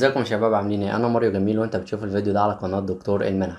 ازيكم يا شباب عاملين ايه انا ماريو جميل وانت بتشوف الفيديو ده على قناه دكتور المنح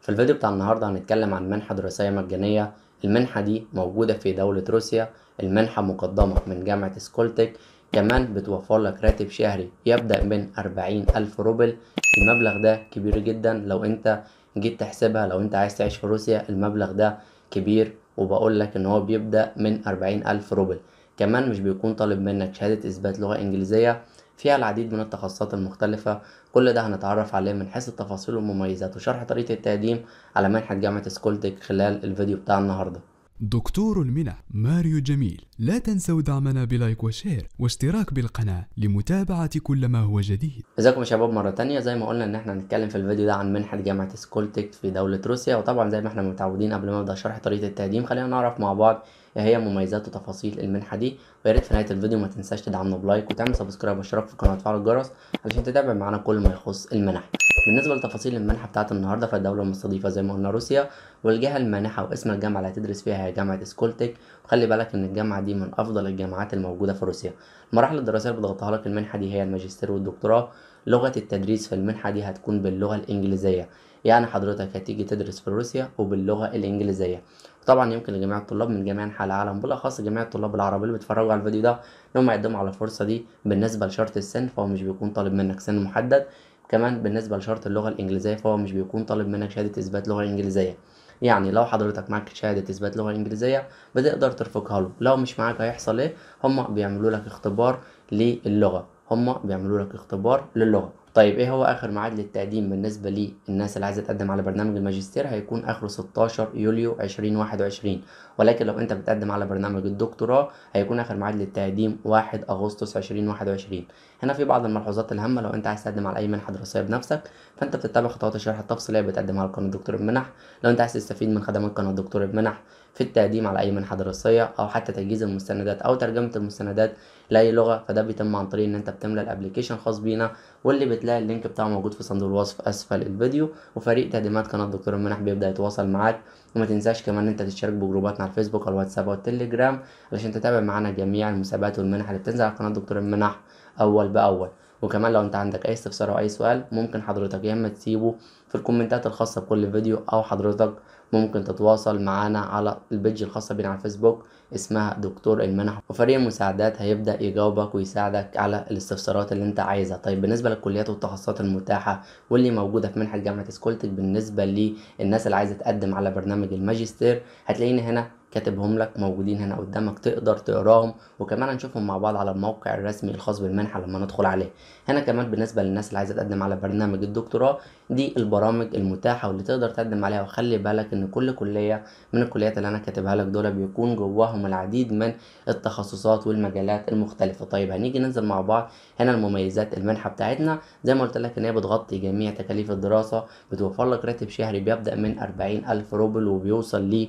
في الفيديو بتاع النهارده هنتكلم عن منحه دراسيه مجانيه المنحه دي موجوده في دوله روسيا المنحه مقدمه من جامعه سكولتك كمان بتوفر لك راتب شهري يبدا من 40 الف روبل المبلغ ده كبير جدا لو انت جيت تحسبها لو انت عايز تعيش في روسيا المبلغ ده كبير وبقول لك ان هو بيبدا من 40 الف روبل كمان مش بيكون طالب منك شهادة إثبات لغة إنجليزية فيها العديد من التخصصات المختلفة كل ده هنتعرف عليه من حيث التفاصيل والمميزات وشرح طريقة التقديم على منحة جامعة سكولتك خلال الفيديو بتاع النهاردة دكتور المنح ماريو جميل لا تنسوا دعمنا بلايك وشير واشتراك بالقناة لمتابعة كل ما هو جديد ازيكم يا شباب مرة تانية زي ما قلنا ان احنا هنتكلم في الفيديو ده عن منحة جامعة سكولتك في دولة روسيا وطبعا زي ما احنا متعودين قبل ما ابدأ شرح طريقة التقديم خلينا نعرف مع بعض ايه هي مميزات وتفاصيل المنحه دي وياريت في نهايه الفيديو ما تنساش تدعمنا بلايك وتعمل سبسكرايب واشتراك في القناه وتفعل الجرس علشان تتابع معانا كل ما يخص المنح بالنسبه لتفاصيل المنحه بتاعت النهارده فالدوله المستضيفه زي ما قلنا روسيا والجهه المانحه واسم الجامعه اللي هتدرس فيها هي جامعه سكولتك وخلي بالك ان الجامعه دي من افضل الجامعات الموجوده في روسيا المراحل الدراسيه اللي بتغطيها لك المنحه دي هي الماجستير والدكتوراه لغه التدريس في المنحه دي هتكون باللغه الانجليزيه يعني حضرتك هتيجي تدرس في روسيا وباللغه الانجليزيه طبعا يمكن لجميع الطلاب من جميع انحاء العالم بالاخص جميع الطلاب العرب اللي بيتفرجوا على الفيديو ده ان هم يقدموا على الفرصه دي بالنسبه لشرط السن فهو مش بيكون طالب منك سن محدد كمان بالنسبه لشرط اللغه الانجليزيه فهو مش بيكون طالب منك شهاده اثبات لغه انجليزيه يعني لو حضرتك معاك شهادة إثبات لغة إنجليزية بتقدر ترفقها له لو مش معاك هيحصل إيه هما بيعملوا لك اختبار للغة هما بيعملوا لك اختبار للغة طيب ايه هو اخر ميعاد للتقديم بالنسبه للناس اللي عايزه تقدم على برنامج الماجستير هيكون اخره 16 يوليو 2021 ولكن لو انت بتقدم على برنامج الدكتوراه هيكون اخر ميعاد للتقديم 1 اغسطس 2021 هنا في بعض الملحوظات الهامه لو انت عايز تقدم على اي منحه دراسيه بنفسك فانت بتتبع خطوات الشرح التفصيليه بتقدم على قناه دكتور المنح لو انت عايز تستفيد من خدمات قناه دكتور المنح في التقديم على اي منحه دراسيه او حتى تجهيز المستندات او ترجمه المستندات لاي لغه فده بيتم عن طريق ان انت بتملى الابلكيشن خاص بينا واللي بتلاقي اللينك بتاعه موجود في صندوق الوصف اسفل الفيديو وفريق تقديمات قناه دكتور منح بيبدا يتواصل معاك وما تنساش كمان ان انت تشترك بجروباتنا على الفيسبوك والواتساب الواتساب والتليجرام علشان تتابع معانا جميع المسابقات والمنح اللي بتنزل على قناه دكتور منح اول باول وكمان لو انت عندك اي استفسار او اي سؤال ممكن حضرتك يا اما تسيبه في الكومنتات الخاصه بكل فيديو او حضرتك ممكن تتواصل معانا على البيج الخاصة بينا على الفيسبوك اسمها دكتور المنح وفريق المساعدات هيبدأ يجاوبك ويساعدك على الاستفسارات اللي انت عايزها طيب بالنسبة للكليات والتخصصات المتاحة واللي موجودة في منحة جامعة سكولتك بالنسبة للناس اللي عايزة تقدم على برنامج الماجستير هتلاقيني هنا كاتبهم لك موجودين هنا قدامك تقدر تقراهم وكمان هنشوفهم مع بعض على الموقع الرسمي الخاص بالمنحه لما ندخل عليه هنا كمان بالنسبه للناس اللي عايزه تقدم على برنامج الدكتوراه دي البرامج المتاحة واللي تقدر تقدم عليها وخلي بالك ان كل كلية من الكليات اللي انا كاتبها لك دول بيكون جواهم العديد من التخصصات والمجالات المختلفة طيب هنيجي ننزل مع بعض هنا المميزات المنحة بتاعتنا زي ما قلت لك ان هي بتغطي جميع تكاليف الدراسة بتوفر لك راتب شهري بيبدأ من أربعين ألف روبل وبيوصل ل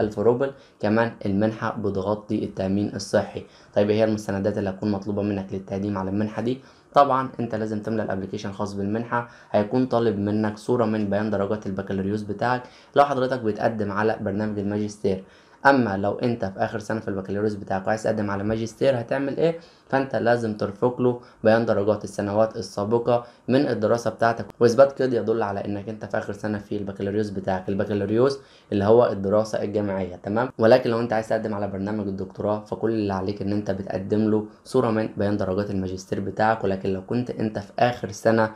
ألف روبل كمان المنحة بتغطي التأمين الصحي طيب هي المستندات اللي هتكون مطلوبة منك للتقديم على المنحة دي طبعا انت لازم تملى الابلكيشن خاص بالمنحه هيكون طالب منك صوره من بيان درجات البكالوريوس بتاعك لو حضرتك بتقدم على برنامج الماجستير اما لو انت في اخر سنه في البكالوريوس بتاعك وعايز تقدم على ماجستير هتعمل ايه فانت لازم ترفق له بيان درجات السنوات السابقه من الدراسه بتاعتك واثبات كده يدل على انك انت في اخر سنه في البكالوريوس بتاعك البكالوريوس اللي هو الدراسه الجامعيه تمام ولكن لو انت عايز تقدم على برنامج الدكتوراه فكل اللي عليك ان انت بتقدم له صوره من بيان درجات الماجستير بتاعك ولكن لو كنت انت في اخر سنه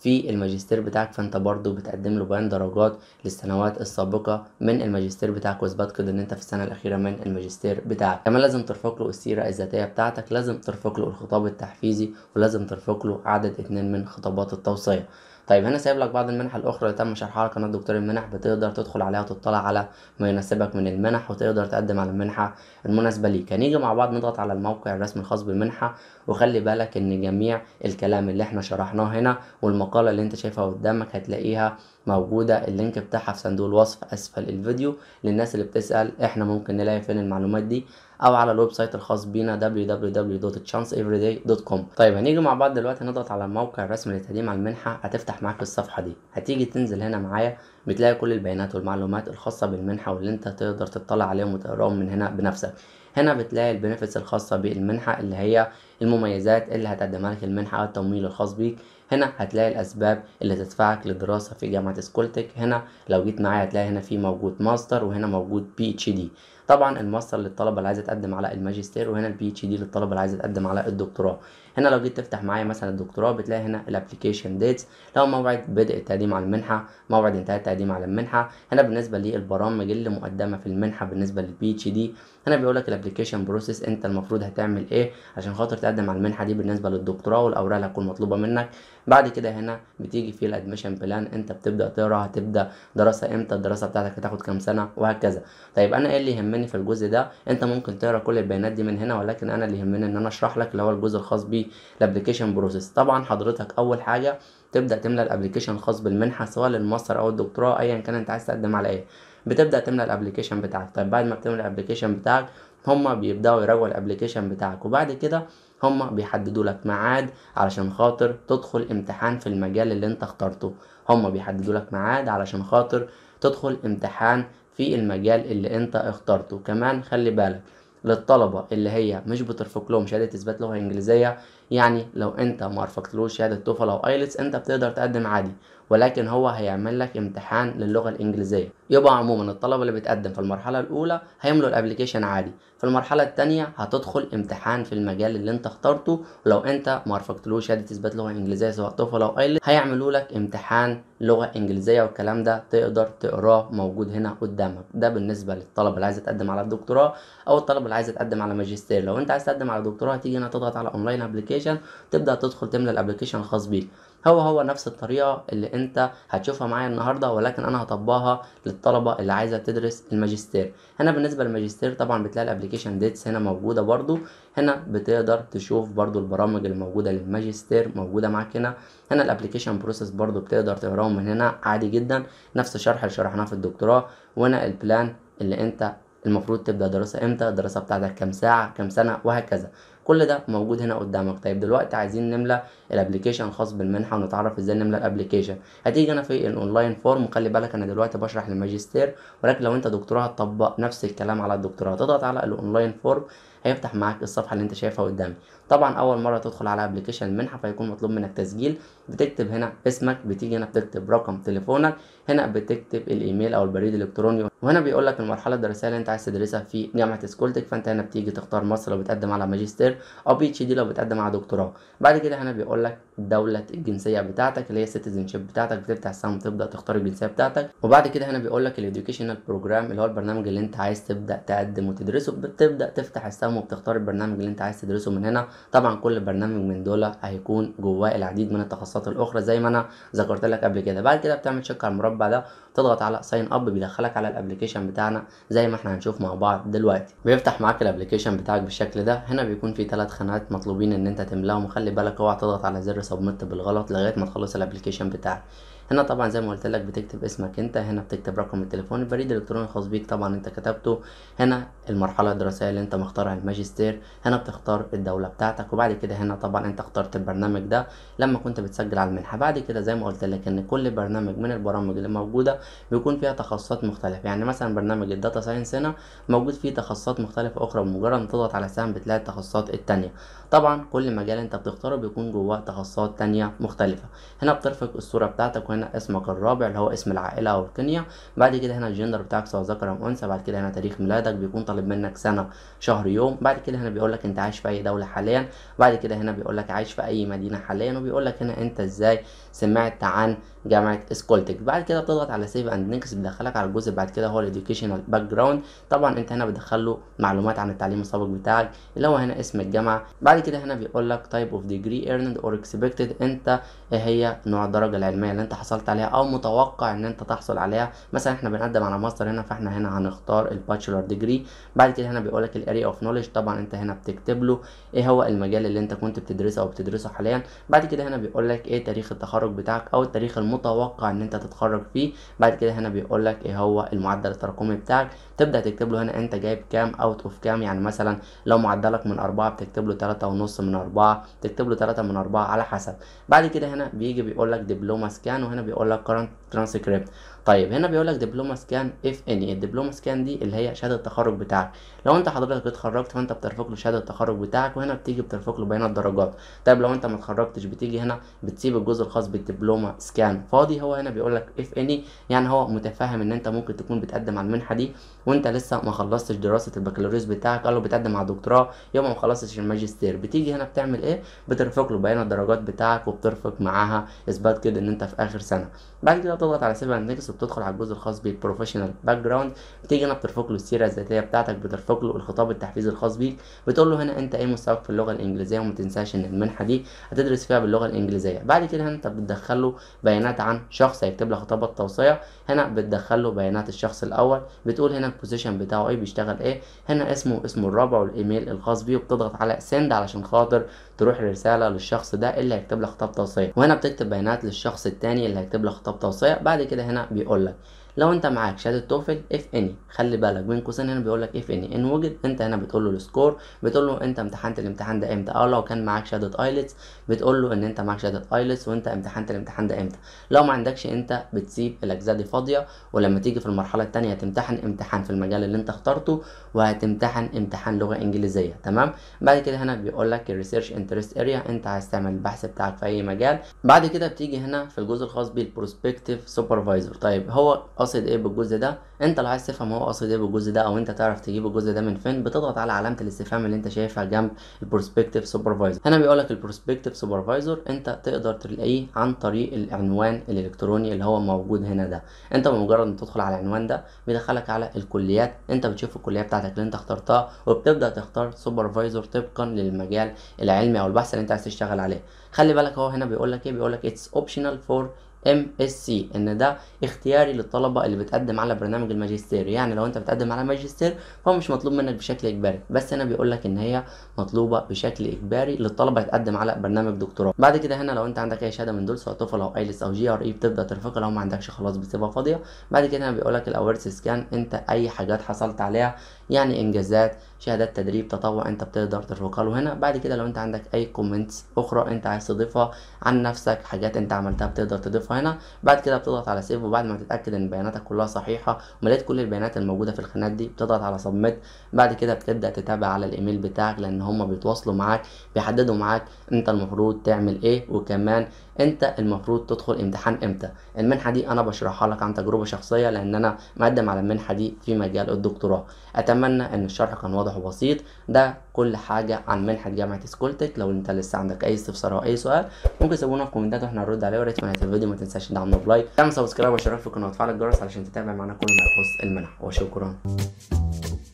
في الماجستير بتاعك فانت برضو بتقدم له بيان درجات للسنوات السابقة من الماجستير بتاعك واثبات كده ان انت في السنة الاخيرة من الماجستير بتاعك كمان لازم ترفق له السيرة الذاتية بتاعتك لازم ترفق له الخطاب التحفيزي ولازم ترفق له عدد اتنين من خطابات التوصية طيب هنا سايب لك بعض المنح الاخرى اللي تم شرحها لك دكتور المنح بتقدر تدخل عليها وتطلع على ما يناسبك من المنح وتقدر تقدم على المنحه المناسبه ليك هنيجي يعني مع بعض نضغط على الموقع الرسمي الخاص بالمنحه وخلي بالك ان جميع الكلام اللي احنا شرحناه هنا والمقاله اللي انت شايفها قدامك هتلاقيها موجودة اللينك بتاعها في صندوق الوصف أسفل الفيديو للناس اللي بتسأل إحنا ممكن نلاقي فين المعلومات دي أو على الويب سايت الخاص بينا www.chanceeveryday.com طيب هنيجي مع بعض دلوقتي نضغط على الموقع الرسمي للتقديم على المنحة هتفتح معاك الصفحة دي هتيجي تنزل هنا معايا بتلاقي كل البيانات والمعلومات الخاصة بالمنحة واللي أنت تقدر تطلع عليهم وتقراهم من هنا بنفسك هنا بتلاقي البنفيتس الخاصه بالمنحه اللي هي المميزات اللي هتقدمها لك المنحه التمويل الخاص بيك هنا هتلاقي الاسباب اللي تدفعك للدراسه في جامعه سكولتك هنا لو جيت معايا هتلاقي هنا في موجود ماستر وهنا موجود بي اتش دي طبعا الماستر للطلبه اللي عايزه تقدم على الماجستير وهنا البي اتش دي للطلبه اللي عايزه تقدم على الدكتوراه هنا لو جيت تفتح معايا مثلا الدكتوراه بتلاقي هنا الابلكيشن ديتس لو موعد بدء التقديم على المنحه موعد انتهاء التقديم على المنحه هنا بالنسبه للبرامج اللي مقدمه في المنحه بالنسبه للبي اتش دي هنا بيقول لك الابلكيشن بروسيس انت المفروض هتعمل ايه عشان خاطر تقدم على المنحه دي بالنسبه للدكتوراه والاوراق اللي هتكون مطلوبه منك بعد كده هنا بتيجي في الادميشن بلان انت بتبدا تقرا هتبدا دراسه امتى الدراسه بتاعتك هتاخد كام سنه وهكذا طيب انا ايه اللي يهمني في الجزء ده انت ممكن تقرا كل البيانات دي من هنا ولكن انا اللي يهمني ان انا اشرح لك اللي هو الجزء الخاص بالابلكيشن بروسيس طبعا حضرتك اول حاجه تبدا تملى الابلكيشن الخاص بالمنحه سواء للماستر او الدكتوراه ايا كان انت عايز تقدم على ايه بتبدا تملى الابلكيشن بتاعك طيب بعد ما بتملى الابلكيشن بتاعك هما بيبداوا يراجعوا الابلكيشن بتاعك وبعد كده هما بيحددوا لك ميعاد علشان خاطر تدخل امتحان في المجال اللي انت اخترته هما بيحددوا لك ميعاد علشان خاطر تدخل امتحان في المجال اللي انت اخترته كمان خلي بالك للطلبة اللي هي مش بترفق لهم شهادة إثبات لغة إنجليزية يعني لو أنت ما رفقتلوش شهادة توفل أو أيلتس أنت بتقدر تقدم عادي ولكن هو هيعمل لك امتحان للغه الانجليزيه يبقى عموما الطلبه اللي بتقدم في المرحله الاولى هيملوا الابلكيشن عادي في المرحله الثانيه هتدخل امتحان في المجال اللي انت اخترته ولو انت ما رفقتلوش شهاده اثبات لغه انجليزيه سواء توفل او ايلت هيعملوا لك امتحان لغه انجليزيه والكلام ده تقدر تقراه موجود هنا قدامك ده بالنسبه للطلبه اللي عايزه تقدم على الدكتوراه او الطلبه اللي عايزه تقدم على ماجستير لو انت عايز تقدم على دكتوراه هتيجي هنا تضغط على اونلاين ابلكيشن تبدا تدخل تملى الابلكيشن الخاص بيك هو هو نفس الطريقة اللي انت هتشوفها معايا النهاردة ولكن انا هطبقها للطلبة اللي عايزة تدرس الماجستير هنا بالنسبة للماجستير طبعا بتلاقي الابليكيشن ديتس هنا موجودة برضو هنا بتقدر تشوف برضو البرامج الموجودة للماجستير موجودة معاك هنا هنا الابليكيشن بروسيس برضو بتقدر تقراه من هنا عادي جدا نفس الشرح اللي شرحناه في الدكتوراه وهنا البلان اللي انت المفروض تبدا دراسه امتى الدراسه بتاعتك كام ساعه كام سنه وهكذا كل ده موجود هنا قدامك طيب دلوقتي عايزين نملى الابلكيشن الخاص بالمنحه ونتعرف ازاي نملى الابلكيشن هتيجي انا في الاونلاين فورم خلي بالك انا دلوقتي بشرح للماجستير ولكن لو انت دكتوراه هتطبق نفس الكلام على الدكتوراه تضغط على الاونلاين فورم هيفتح معاك الصفحه اللي انت شايفها قدامي طبعا اول مره تدخل على ابلكيشن المنحه فيكون مطلوب منك تسجيل بتكتب هنا اسمك بتيجي هنا بتكتب رقم تليفونك هنا بتكتب الايميل او البريد الالكتروني وهنا بيقول لك المرحله الدراسيه اللي انت عايز تدرسها في جامعه سكولتك فانت هنا بتيجي تختار مصر لو بتقدم على ماجستير او بي اتش دي لو بتقدم على دكتوراه بعد كده هنا بيقول لك دوله الجنسيه بتاعتك اللي هي السيتيزن شيب بتاعتك بتفتح السهم وتبدا تختار الجنسيه بتاعتك وبعد كده هنا بيقول لك الاديوكيشنال بروجرام اللي هو البرنامج اللي انت عايز تبدا تقدم وتدرسه بتبدا تفتح السهم التزام وبتختار البرنامج اللي انت عايز تدرسه من هنا طبعا كل برنامج من دول هيكون جواه العديد من التخصصات الاخرى زي ما انا ذكرت لك قبل كده بعد كده بتعمل شيك على المربع ده تضغط على ساين اب بيدخلك على الابلكيشن بتاعنا زي ما احنا هنشوف مع بعض دلوقتي بيفتح معاك الابلكيشن بتاعك بالشكل ده هنا بيكون في ثلاث خانات مطلوبين ان انت تملاهم خلي بالك اوعى تضغط على زر سبميت بالغلط لغايه ما تخلص الابلكيشن بتاعك هنا طبعا زي ما قلت لك بتكتب اسمك انت هنا بتكتب رقم التليفون البريد الالكتروني الخاص بيك طبعا انت كتبته هنا المرحله الدراسيه اللي انت مختارها الماجستير هنا بتختار الدوله بتاعتك وبعد كده هنا طبعا انت اخترت البرنامج ده لما كنت بتسجل على المنحه بعد كده زي ما قلت لك ان كل برنامج من البرامج اللي موجوده بيكون فيها تخصصات مختلفه يعني مثلا برنامج الداتا ساينس هنا موجود فيه تخصصات مختلفه اخرى بمجرد ما تضغط على سهم بتلاقي التخصصات التانية طبعا كل مجال انت بتختاره بيكون جواه تخصصات تانية مختلفه هنا بترفق الصوره بتاعتك وهنا هنا اسمك الرابع اللي هو اسم العائلة أو الكنية بعد كده هنا الجندر بتاعك سواء ذكر أو أنثى بعد كده هنا تاريخ ميلادك بيكون طالب منك سنة شهر يوم بعد كده هنا بيقول لك أنت عايش في أي دولة حاليا بعد كده هنا بيقول لك عايش في أي مدينة حاليا وبيقول لك هنا أنت إزاي سمعت عن جامعة سكولتك بعد كده بتضغط على سيف أند نيكس بيدخلك على الجزء بعد كده هو الإديوكيشنال باك جراوند طبعا أنت هنا بتدخل له معلومات عن التعليم السابق بتاعك اللي هو هنا اسم الجامعة بعد كده هنا بيقول لك تايب اوف ديجري ايرند اور اكسبكتد أنت إيه هي نوع الدرجة العلمية اللي أنت حصلت حصلت عليها او متوقع ان انت تحصل عليها مثلا احنا بنقدم على ماستر هنا فاحنا هنا هنختار الباتشلر ديجري بعد كده هنا بيقول لك الاري اوف نوليدج طبعا انت هنا بتكتب له ايه هو المجال اللي انت كنت بتدرسه او بتدرسه حاليا بعد كده هنا بيقول لك ايه تاريخ التخرج بتاعك او التاريخ المتوقع ان انت تتخرج فيه بعد كده هنا بيقول لك ايه هو المعدل التراكمي بتاعك تبدا تكتب له هنا انت جايب كام اوت اوف كام يعني مثلا لو معدلك من أربعة بتكتب له تلاتة ونص من أربعة تكتب له تلاتة من أربعة على حسب بعد كده هنا بيجي بيقول لك دبلومه سكان وهنا بيقول لك current transcript طيب هنا بيقول لك دبلومه سكان اف اني الدبلومه سكان دي اللي هي شهاده التخرج بتاعك لو انت حضرتك اتخرجت فانت بترفق له شهاده التخرج بتاعك وهنا بتيجي بترفق له بيانات الدرجات طيب لو انت ما اتخرجتش بتيجي هنا بتسيب الجزء الخاص بالدبلومه سكان فاضي هو هنا بيقول لك اف اني يعني هو متفهم ان انت ممكن تكون بتقدم على المنحه دي وانت لسه ما خلصتش دراسه البكالوريوس بتاعك قال له بتقدم على الدكتوراه يوم ما خلصتش الماجستير بتيجي هنا بتعمل ايه بترفق له بيانات الدرجات بتاعك وبترفق معاها اثبات كده ان انت في اخر سنه بعد كده بتضغط على سيف اندكس وبتدخل على الجزء الخاص بالبروفيشنال باك جراوند بتيجي هنا بترفق له السيره الذاتيه بتاعتك بترفق له الخطاب التحفيزي الخاص بيك بتقول له هنا انت ايه مستواك في اللغه الانجليزيه وما تنساش ان المنحه دي هتدرس فيها باللغه الانجليزيه بعد كده هنا انت بتدخل له بيانات عن شخص هيكتب لك خطاب التوصيه هنا بتدخل له بيانات الشخص الاول بتقول هنا البوزيشن بتاعه ايه بيشتغل ايه هنا اسمه اسمه الرابع والايميل الخاص بيه وبتضغط على سند علشان خاطر تروح رساله للشخص ده اللي هيكتب لك خطاب توصيه وهنا بتكتب بيانات للشخص الثاني اللي هيكتب لك خطاب توسيع بعد كده هنا بيقول لك لو انت معاك شهاده توفل اف اني خلي بالك بين قوسين هنا بيقول لك اف اني ان وجد انت هنا بتقول له السكور بتقول له انت امتحنت الامتحان ده امتى او اه، لو كان معاك شهاده ايلتس بتقول له ان انت معاك شهاده ايلتس وانت امتحنت الامتحان ده امتى لو ما عندكش انت بتسيب الاجزاء دي فاضيه ولما تيجي في المرحله الثانيه هتمتحن امتحان في المجال اللي انت اخترته وهتمتحن امتحان لغه انجليزيه تمام بعد كده هنا بيقول لك الريسيرش انترست اريا انت عايز تعمل البحث بتاعك في اي مجال بعد كده بتيجي هنا في الجزء الخاص بالبروسبكتيف سوبرفايزر طيب هو قاصد ايه بالجزء ده انت لو عايز تفهم هو قاصد ايه بالجزء ده او انت تعرف تجيب الجزء ده من فين بتضغط على علامه الاستفهام اللي انت شايفها جنب البروسبكتيف سوبرفايزر هنا بيقول لك البروسبكتيف سوبرفايزر انت تقدر تلاقيه عن طريق العنوان الالكتروني اللي هو موجود هنا ده انت بمجرد ما تدخل على العنوان ده بيدخلك على الكليات انت بتشوف الكليه بتاعتك اللي انت اخترتها وبتبدا تختار سوبرفايزر طبقا للمجال العلمي او البحث اللي انت عايز تشتغل عليه خلي بالك هو هنا بيقول لك ايه بيقول لك اتس اوبشنال فور MSc ان ده اختياري للطلبة اللي بتقدم على برنامج الماجستير يعني لو انت بتقدم على ماجستير فهو مش مطلوب منك بشكل اجباري بس انا بيقول لك ان هي مطلوبة بشكل اجباري للطلبة تقدم على برنامج دكتوراه بعد كده هنا لو انت عندك اي شهادة من دول سواء توفل او ايلس او جي ار اي بتبدا ترفقها لو ما عندكش خلاص بتسيبها فاضية بعد كده هنا بيقول لك الاورس سكان انت اي حاجات حصلت عليها يعني انجازات شهادات تدريب تطوع انت بتقدر ترفقها له هنا بعد كده لو انت عندك اي كومنتس اخرى انت عايز تضيفها عن نفسك حاجات انت عملتها بتقدر تضيفها هنا بعد كده بتضغط على سيف وبعد ما تتاكد ان بياناتك كلها صحيحه ومليت كل البيانات الموجوده في الخانات دي بتضغط على سبميت بعد كده بتبدا تتابع على الايميل بتاعك لان هم بيتواصلوا معاك بيحددوا معاك انت المفروض تعمل ايه وكمان انت المفروض تدخل امتحان امتى المنحه دي انا بشرحها لك عن تجربه شخصيه لان انا مقدم على المنحه دي في مجال الدكتوراه اتمنى ان الشرح كان واضح وبسيط ده كل حاجه عن منحه جامعه سكولتك لو انت لسه عندك اي استفسار او اي سؤال ممكن تسيبونا في الكومنتات واحنا هنرد عليه وريت نهايه الفيديو ما تنساش تدعمنا بلايك تعمل سبسكرايب واشترك في القناه وتفعل الجرس علشان تتابع معانا كل ما يخص المنح وشكرا